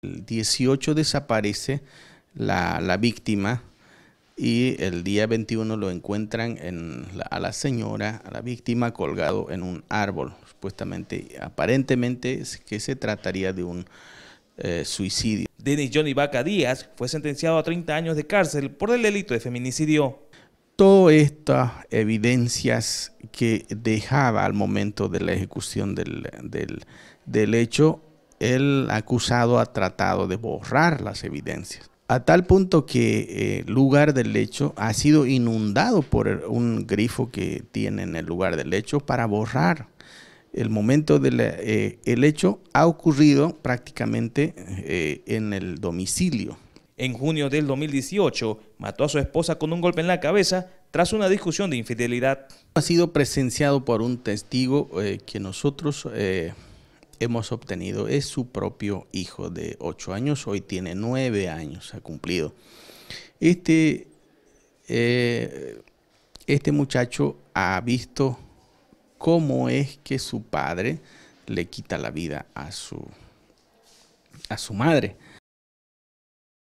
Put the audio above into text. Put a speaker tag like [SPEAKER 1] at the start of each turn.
[SPEAKER 1] El 18 desaparece la, víctima y el día 21 lo encuentran a la señora, a la víctima, colgado en un árbol. Supuestamente, aparentemente, que se trataría de un eh, suicidio. Denis Johnny Vaca Díaz fue sentenciado a 30 años de cárcel por el delito de feminicidio. Todas estas evidencias que dejaba al momento de la ejecución del, del, del hecho el acusado ha tratado de borrar las evidencias. A tal punto que el eh, lugar del hecho ha sido inundado por un grifo que tiene en el lugar del hecho para borrar. El momento del eh, hecho ha ocurrido prácticamente eh, en el domicilio.
[SPEAKER 2] En junio del 2018, mató a su
[SPEAKER 1] esposa con un golpe en la cabeza tras una discusión de infidelidad. Ha sido presenciado por un testigo que nosotros hemos obtenido es su propio hijo de 8 años, hoy tiene 9 años, ha cumplido. Este, eh, este muchacho ha visto cómo es que su padre le quita la vida a su, a su madre.